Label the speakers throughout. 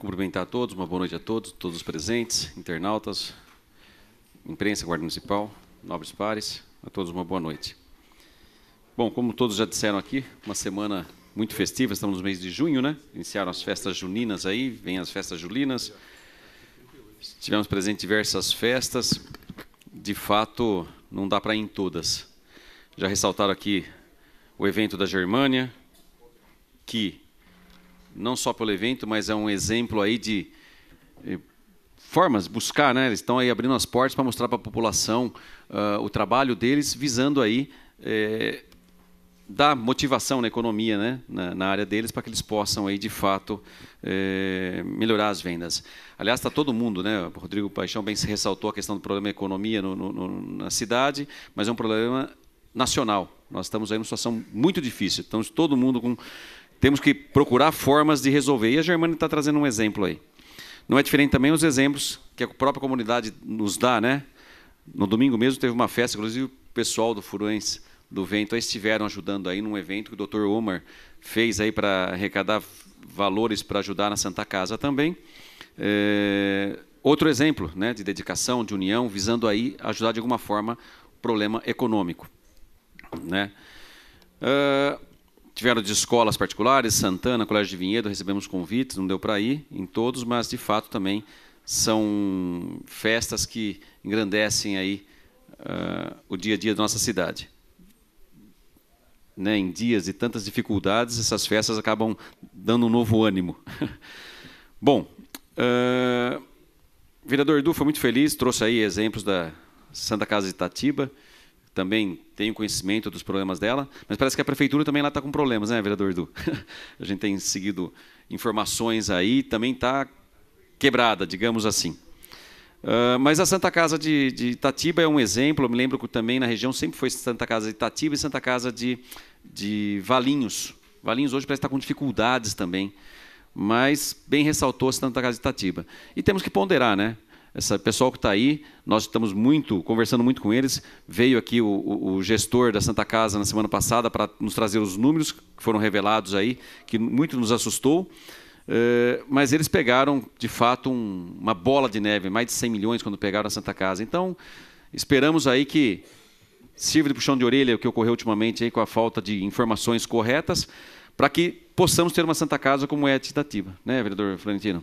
Speaker 1: cumprimentar a todos, uma boa noite a todos, todos os presentes, internautas, imprensa, guarda municipal, nobres pares, a todos uma boa noite. Bom, como todos já disseram aqui, uma semana muito festiva, estamos no mês de junho, né? Iniciaram as festas juninas aí, vem as festas julinas. Tivemos presente diversas festas, de fato, não dá para ir em todas. Já ressaltaram aqui o evento da Germânia, que não só pelo evento, mas é um exemplo aí de eh, formas, buscar, né? Eles estão aí abrindo as portas para mostrar para a população uh, o trabalho deles, visando aí é, dar motivação na economia, né? Na, na área deles, para que eles possam aí de fato é, melhorar as vendas. Aliás, está todo mundo, né? O Rodrigo Paixão bem se ressaltou a questão do problema da economia no, no, na cidade, mas é um problema nacional. Nós estamos aí numa situação muito difícil. Estamos todo mundo com temos que procurar formas de resolver. E a Germana está trazendo um exemplo aí. Não é diferente também os exemplos que a própria comunidade nos dá, né? No domingo mesmo teve uma festa, inclusive o pessoal do Furuens do Vento estiveram ajudando aí num evento que o Dr. Omar fez aí para arrecadar valores para ajudar na Santa Casa também. É, outro exemplo né, de dedicação, de união, visando aí ajudar de alguma forma o problema econômico. Né? Eh, Tiveram de escolas particulares, Santana, Colégio de Vinhedo, recebemos convites, não deu para ir em todos, mas de fato também são festas que engrandecem aí uh, o dia a dia da nossa cidade. Né, em dias de tantas dificuldades, essas festas acabam dando um novo ânimo. Bom, uh, vereador Edu foi muito feliz, trouxe aí exemplos da Santa Casa de Itatiba também tenho conhecimento dos problemas dela, mas parece que a prefeitura também lá está com problemas, né, vereador Edu? a gente tem seguido informações aí, também está quebrada, digamos assim. Uh, mas a Santa Casa de, de, Itatiba é um exemplo, eu me lembro que também na região sempre foi Santa Casa de Itatiba e Santa Casa de, de Valinhos. Valinhos hoje parece estar tá com dificuldades também, mas bem ressaltou a Santa Casa de Itatiba. E temos que ponderar, né? essa pessoal que está aí, nós estamos muito conversando muito com eles. Veio aqui o, o, o gestor da Santa Casa na semana passada para nos trazer os números que foram revelados aí, que muito nos assustou. Eh, mas eles pegaram, de fato, um, uma bola de neve, mais de 100 milhões quando pegaram a Santa Casa. Então, esperamos aí que sirva de puxão de orelha o que ocorreu ultimamente aí com a falta de informações corretas, para que possamos ter uma Santa Casa como é a tentativa, né, vereador Florentino?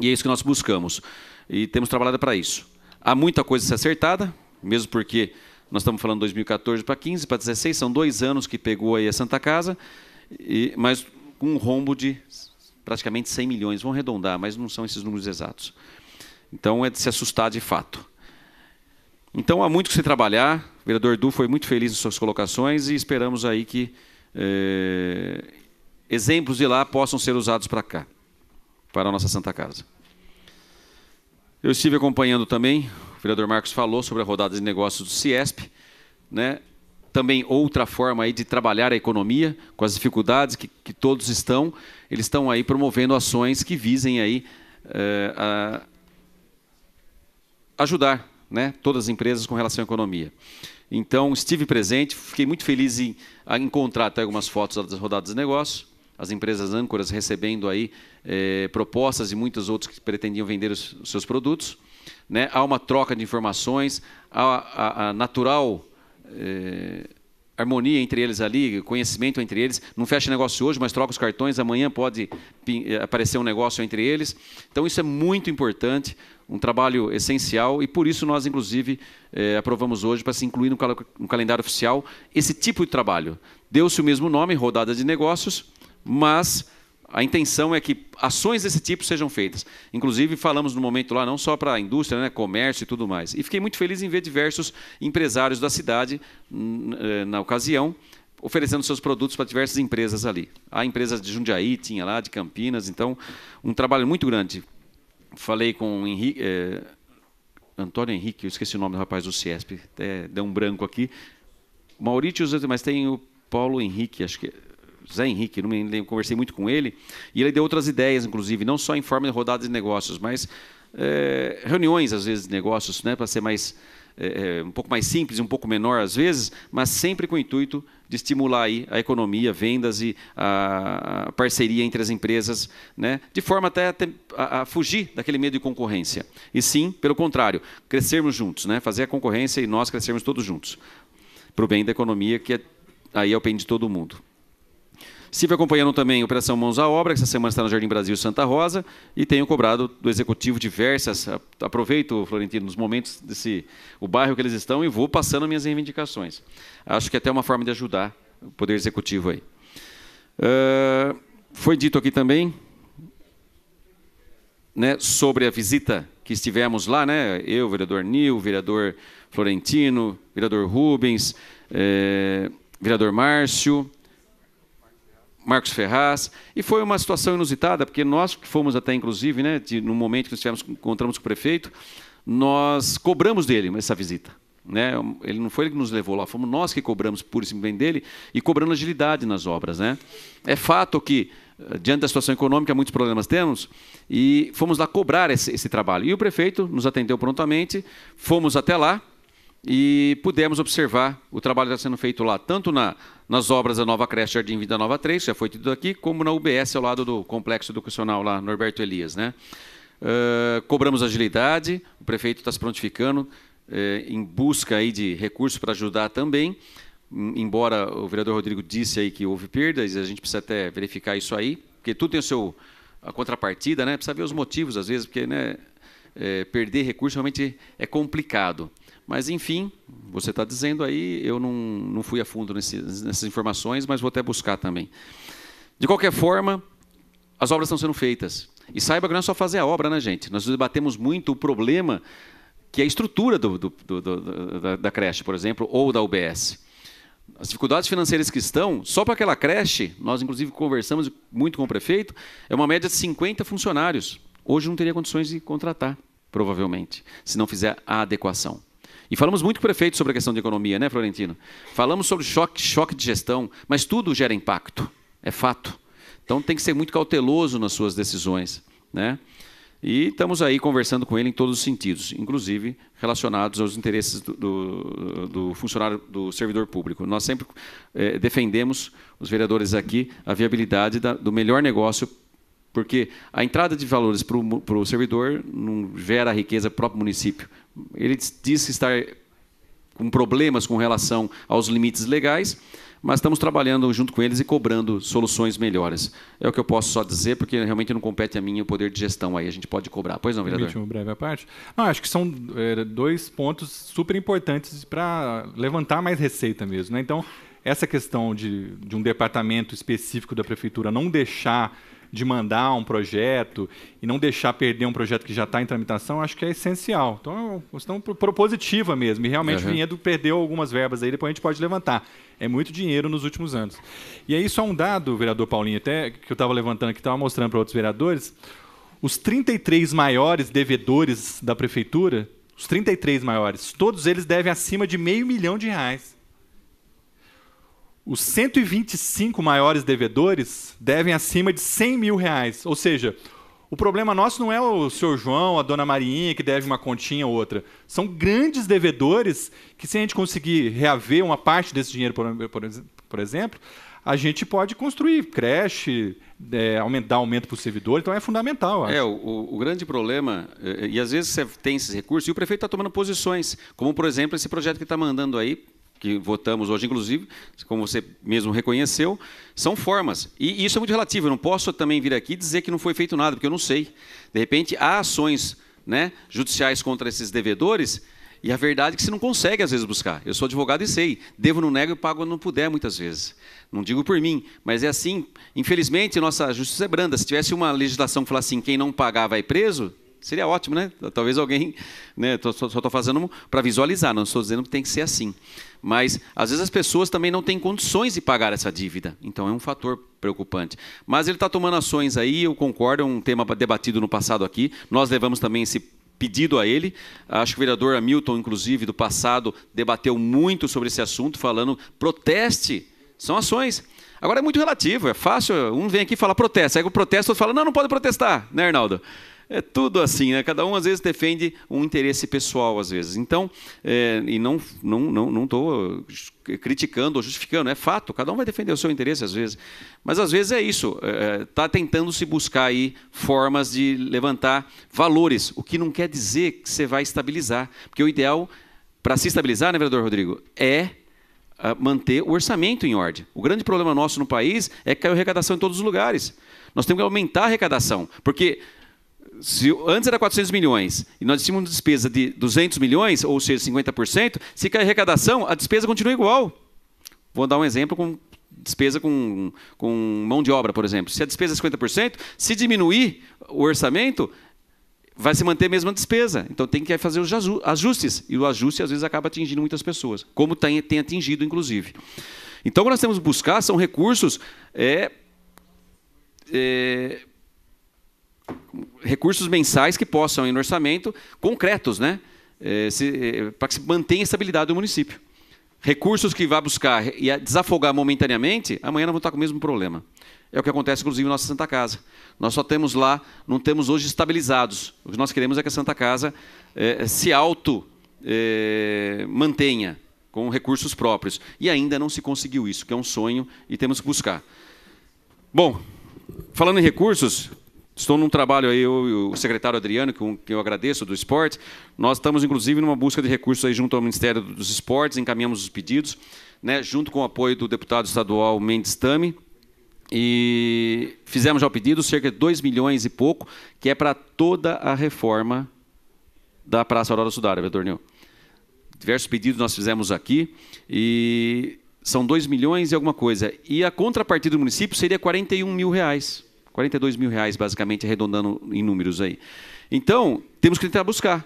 Speaker 1: E é isso que nós buscamos e temos trabalhado para isso. Há muita coisa a ser acertada, mesmo porque nós estamos falando de 2014 para 15, para 16, são dois anos que pegou aí a Santa Casa, e, mas com um rombo de praticamente 100 milhões. Vão arredondar, mas não são esses números exatos. Então é de se assustar de fato. Então há muito que se trabalhar. O vereador Du foi muito feliz em suas colocações e esperamos aí que é, exemplos de lá possam ser usados para cá, para a nossa Santa Casa. Eu estive acompanhando também, o vereador Marcos falou sobre a rodada de negócios do CIESP, né? também outra forma aí de trabalhar a economia, com as dificuldades que, que todos estão, eles estão aí promovendo ações que visem aí é, ajudar né, todas as empresas com relação à economia. Então, estive presente, fiquei muito feliz em encontrar até algumas fotos das rodadas de negócios, as empresas âncoras recebendo aí eh, propostas e muitos outros que pretendiam vender os, os seus produtos. Né? Há uma troca de informações, há a, a natural eh, harmonia entre eles ali, conhecimento entre eles. Não fecha negócio hoje, mas troca os cartões, amanhã pode eh, aparecer um negócio entre eles. Então isso é muito importante, um trabalho essencial e por isso nós, inclusive, aprovamos hoje para se incluir no, cal no calendário oficial esse tipo de trabalho. Deu-se o mesmo nome, rodada de negócios, mas a intenção é que ações desse tipo sejam feitas. Inclusive, falamos no momento lá não só para a indústria, né, comércio e tudo mais. E fiquei muito feliz em ver diversos empresários da cidade, eh, na ocasião, oferecendo seus produtos para diversas empresas ali. A empresa de Jundiaí tinha lá, de Campinas, então, um trabalho muito grande. Falei com o Henrique. Eh, é, Antônio Henrique, eu esqueci o nome do rapaz do CIESP, até deu um branco aqui. Maurício, mas tem o Paulo Henrique, acho que é. Zé Henrique, não me lembro, conversei muito com ele, e ele deu outras ideias, inclusive, não só em forma de rodadas de negócios, mas é, reuniões, às vezes, de negócios, né, para ser mais, é, um pouco mais simples, um pouco menor às vezes, mas sempre com o intuito de estimular aí a economia, vendas e a parceria entre as empresas, né? de forma até a, fugir daquele medo de concorrência. E sim, pelo contrário, crescermos juntos, né? fazer a concorrência e nós crescermos todos juntos, para o bem da economia, que é, aí é o bem de todo mundo. Estive acompanhando também Operação Mãos à Obra, que essa semana está no Jardim Brasil Santa Rosa, e tenho cobrado do Executivo diversas. Aproveito, Florentino, nos momentos desse o bairro que eles estão e vou passando minhas reivindicações. Acho que é até uma forma de ajudar o Poder Executivo aí. Uh, foi dito aqui também né, sobre a visita que estivemos lá, né? Eu, vereador Nil, vereador Florentino, vereador Rubens, eh, vereador Márcio Marcos Ferraz, e foi uma situação inusitada, porque nós que fomos até, inclusive, né, de, no momento que nós tivemos, encontramos com o prefeito, nós cobramos dele essa visita. Né? Ele não foi ele que nos levou lá, fomos nós que cobramos por esse bem dele e cobrando agilidade nas obras. Né? É fato que, eh, diante da situação econômica, muitos problemas temos e fomos lá cobrar esse, esse trabalho. E o prefeito nos atendeu prontamente, fomos até lá, e pudemos observar o trabalho que está sendo feito lá, tanto na, nas obras da Nova Creche Jardim Vida Nova 3, que já foi tido aqui, como na UBS, ao lado do Complexo Educacional lá, Norberto Elias. Né? Uh, cobramos agilidade, o prefeito está se prontificando uh, em busca aí de recursos para ajudar também, embora o vereador Rodrigo disse aí que houve perdas, a gente precisa até verificar isso aí, porque tudo tem o seu, a contrapartida, né? precisa ver os motivos às vezes, porque né, é, perder recurso realmente é complicado. Mas, enfim, você está dizendo aí, eu não, não fui a fundo nesse, nessas informações, mas vou até buscar também. De qualquer forma, as obras estão sendo feitas. E saiba que não é só fazer a obra, né, gente? Nós debatemos muito o problema que é a estrutura do, do, do, da, da, creche, por exemplo, ou da UBS. As dificuldades financeiras que estão, só para aquela creche, nós inclusive conversamos muito com o prefeito, é uma média de 50 funcionários. Hoje não teria condições de contratar, provavelmente, se não fizer a adequação. E falamos muito com o prefeito sobre a questão de economia, né, Florentino? Falamos sobre choque, choque de gestão, mas tudo gera impacto, é fato. Então tem que ser muito cauteloso nas suas decisões, né? E estamos aí conversando com ele em todos os sentidos, inclusive relacionados aos interesses do, do, do funcionário, do servidor público. Nós sempre eh, defendemos, os vereadores aqui, a viabilidade da, do melhor negócio porque a entrada de valores para o servidor não gera riqueza para o próprio município. Ele diz estar com problemas com relação aos limites legais, mas estamos trabalhando junto com eles e cobrando soluções melhores. É o que eu posso só dizer, porque realmente não compete a mim o poder de gestão aí, a gente pode cobrar. Pois não, vereador?
Speaker 2: um breve à parte. Não, acho que são é, dois pontos super importantes para levantar mais receita mesmo. Né? Então, essa questão de, de um departamento específico da prefeitura não deixar de mandar um projeto e não deixar perder um projeto que já está em tramitação, acho que é essencial. Então, é uma questão propositiva mesmo. E realmente uhum. o Vinhedo perdeu algumas verbas aí, depois a gente pode levantar. É muito dinheiro nos últimos anos. E aí, só um dado, vereador Paulinho, até que eu estava levantando aqui, estava mostrando para outros vereadores, os 33 maiores devedores da prefeitura, os 33 maiores, todos eles devem acima de meio milhão de reais os 125 maiores devedores devem acima de 100 mil reais. Ou seja, o problema nosso não é o senhor João, a dona Marinha, que deve uma continha ou outra. São grandes devedores que, se a gente conseguir reaver uma parte desse dinheiro, por, por, por exemplo, a gente pode construir creche, é, aumentar aumento para o servidor, então é fundamental. É,
Speaker 1: o, o, grande problema, é, e às vezes você tem esses recursos, e o prefeito está tomando posições, como por exemplo esse projeto que está mandando aí que votamos hoje, inclusive, como você mesmo reconheceu, são formas. E isso é muito relativo. Eu não posso também vir aqui dizer que não foi feito nada, porque eu não sei. De repente, há ações né, judiciais contra esses devedores e a verdade é que você não consegue, às vezes, buscar. Eu sou advogado e sei. Devo, não nego e pago quando não puder, muitas vezes. Não digo por mim, mas é assim. Infelizmente, nossa justiça é branda. Se tivesse uma legislação que falasse assim, quem não pagar vai preso, seria ótimo, né? Talvez alguém... Né? Só estou fazendo para visualizar, não estou dizendo que tem que ser assim. Mas às vezes as pessoas também não têm condições de pagar essa dívida. Então é um fator preocupante. Mas ele está tomando ações aí, eu concordo, é um tema debatido no passado aqui. Nós levamos também esse pedido a ele. Acho que o vereador Hamilton, inclusive, do passado, debateu muito sobre esse assunto, falando proteste, são ações. Agora é muito relativo, é fácil. Um vem aqui e fala protesto, aí o protesto outro fala, não, não pode protestar, né, Arnaldo? é tudo assim, né? Cada um às vezes defende um interesse pessoal, às vezes. Então, é, e não não não não estou criticando ou justificando, é fato. Cada um vai defender o seu interesse às vezes, mas às vezes é isso. Está é, é tá tentando se buscar aí formas de levantar valores, o que não quer dizer que você vai estabilizar, porque o ideal para se estabilizar, né, vereador Rodrigo, é ah, manter o orçamento em ordem. O grande problema nosso no país é que caiu arrecadação em todos os lugares. Nós temos que aumentar a arrecadação, porque se antes era 400 milhões e nós tínhamos uma despesa de 200 milhões, ou seja, 50%, se cai a arrecadação, a despesa continua igual. Vou dar um exemplo com despesa com, com mão de obra, por exemplo. Se a despesa é 50%, se diminuir o orçamento, vai se manter a mesma despesa. Então tem que fazer os ajustes. E o ajuste, às vezes, acaba atingindo muitas pessoas, como tem, tem atingido, inclusive. Então, o que nós temos que buscar são recursos. É, é, recursos mensais que possam ir no orçamento, concretos, né? É, é, para que se mantenha a estabilidade do município. Recursos que vá buscar e desafogar momentaneamente, amanhã nós vamos estar com o mesmo problema. É o que acontece, inclusive, na nossa Santa Casa. Nós só temos lá, não temos hoje estabilizados. O que nós queremos é que a Santa Casa é, se auto-mantenha é, com recursos próprios. E ainda não se conseguiu isso, que é um sonho e temos que buscar. Bom, falando em recursos, Estou num trabalho aí, eu e o secretário Adriano, que eu agradeço, do esporte. Nós estamos, inclusive, numa busca de recursos aí junto ao Ministério dos Esportes, encaminhamos os pedidos, né, junto com o apoio do deputado estadual Mendes Tame. E fizemos já o pedido, cerca de 2 milhões e pouco, que é para toda a reforma da Praça Aurora Sudária, vereador Nil. Diversos pedidos nós fizemos aqui e são 2 milhões e alguma coisa. E a contrapartida do município seria 41 mil reais 42 mil reais, basicamente, arredondando em números aí. Então, temos que tentar buscar.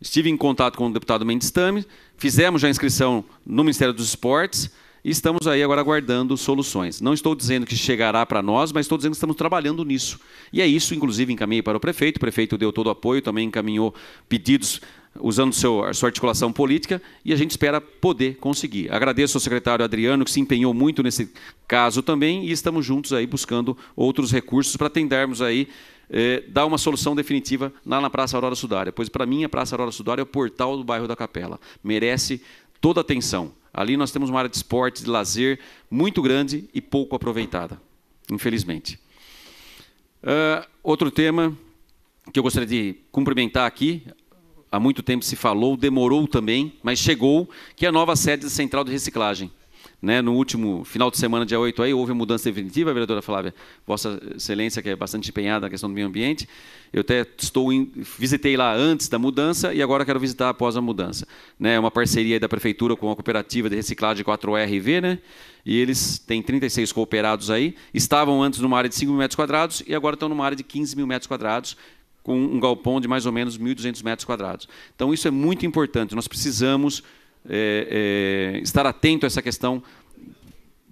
Speaker 1: Estive em contato com o deputado Mendes Tames, fizemos já a inscrição no Ministério dos Esportes e estamos aí agora aguardando soluções. Não estou dizendo que chegará para nós, mas estou dizendo que estamos trabalhando nisso. E é isso, inclusive, encaminhei para o prefeito, o prefeito deu todo o apoio, também encaminhou pedidos usando seu, a sua articulação política, e a gente espera poder conseguir. Agradeço ao secretário Adriano, que se empenhou muito nesse caso também, e estamos juntos aí buscando outros recursos para tentarmos aí eh, dar uma solução definitiva lá na Praça Aurora Sudária, pois para mim a Praça Aurora Sudária é o portal do bairro da Capela, merece toda a atenção. Ali nós temos uma área de esporte, de lazer, muito grande e pouco aproveitada, infelizmente. Uh, outro tema que eu gostaria de cumprimentar aqui, há muito tempo se falou, demorou também, mas chegou, que é a nova sede da Central de Reciclagem. Né, no último final de semana, dia 8, aí, houve a mudança definitiva, vereadora Flávia, Vossa Excelência, que é bastante empenhada na questão do meio ambiente. Eu até estou em, visitei lá antes da mudança e agora quero visitar após a mudança. Né? É né, uma parceria da Prefeitura com a cooperativa de reciclagem 4RV, né, e eles têm 36 cooperados aí. Estavam antes numa área de 5 mil metros quadrados e agora estão numa área de 15 mil metros quadrados, com um galpão de mais ou menos 1.200 metros quadrados. Então, isso é muito importante. Nós precisamos é, é, estar atento a essa questão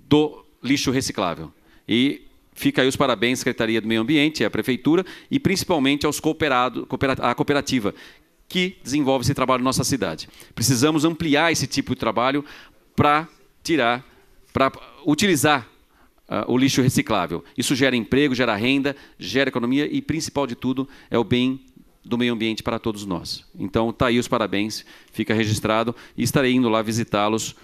Speaker 1: do lixo reciclável. E fica aí os parabéns à Secretaria do Meio Ambiente, à Prefeitura e principalmente aos cooperado, à cooperativa que desenvolve esse trabalho na nossa cidade. Precisamos ampliar esse tipo de trabalho para tirar, para utilizar uh, o lixo reciclável. Isso gera emprego, gera renda, gera economia e, principal de tudo, é o bem do meio ambiente para todos nós. Então, está aí os parabéns, fica registrado e estarei indo lá visitá-los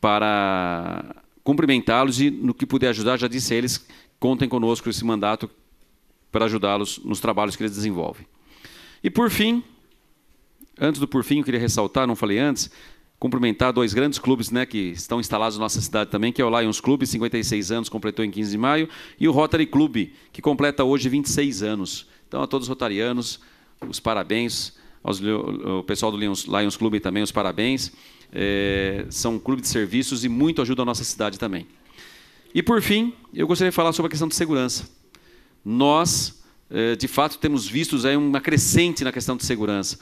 Speaker 1: para cumprimentá-los e, no que puder ajudar, já disse a eles, contem conosco esse mandato para ajudá-los nos trabalhos que eles desenvolvem. E, por fim, antes do por fim, eu queria ressaltar, não falei antes, cumprimentar dois grandes clubes né, que estão instalados na nossa cidade também, que é o Lions Clube, 56 anos, completou em 15 de maio, e o Rotary Clube, que completa hoje 26 anos. Então, a todos os rotarianos, os parabéns. Aos, o pessoal do Lions, Lions Clube também, os parabéns. É, são um clube de serviços e muito ajuda a nossa cidade também. E, por fim, eu gostaria de falar sobre a questão de segurança. Nós, eh, de fato, temos visto aí uma crescente na questão de segurança.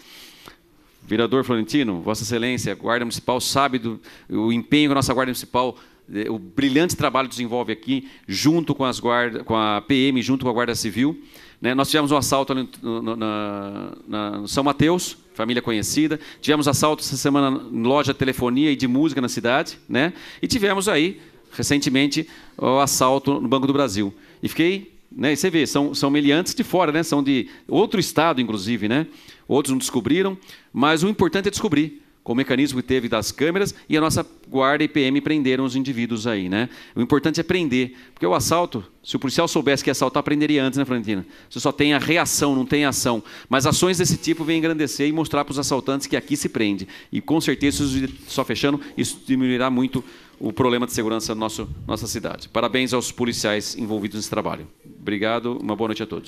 Speaker 1: Vereador Florentino, Vossa Excelência, a Guarda Municipal sabe do o empenho que a nossa Guarda Municipal, eh, o brilhante trabalho que desenvolve aqui, junto com, as guarda, com a PM, junto com a Guarda Civil. Né? Nós tivemos um assalto no, no, na, na, no São Mateus, família conhecida. Tivemos assalto essa semana em loja de telefonia e de música na cidade. Né? E tivemos aí, recentemente, o assalto no Banco do Brasil. E fiquei né? E você vê, são, são meliantes de fora, né? são de outro estado, inclusive. Né? Outros não descobriram, mas o importante é descobrir com o mecanismo que teve das câmeras e a nossa guarda e PM prenderam os indivíduos aí, né? O importante é prender, porque o assalto, se o policial soubesse que ia assaltar, prenderia antes, né, Florentina? Você só tem a reação, não tem ação. Mas ações desse tipo vêm engrandecer e mostrar para os assaltantes que aqui se prende. E com certeza, só fechando, isso diminuirá muito o problema de segurança da nossa cidade. Parabéns aos policiais envolvidos nesse trabalho. Obrigado, uma boa noite a todos.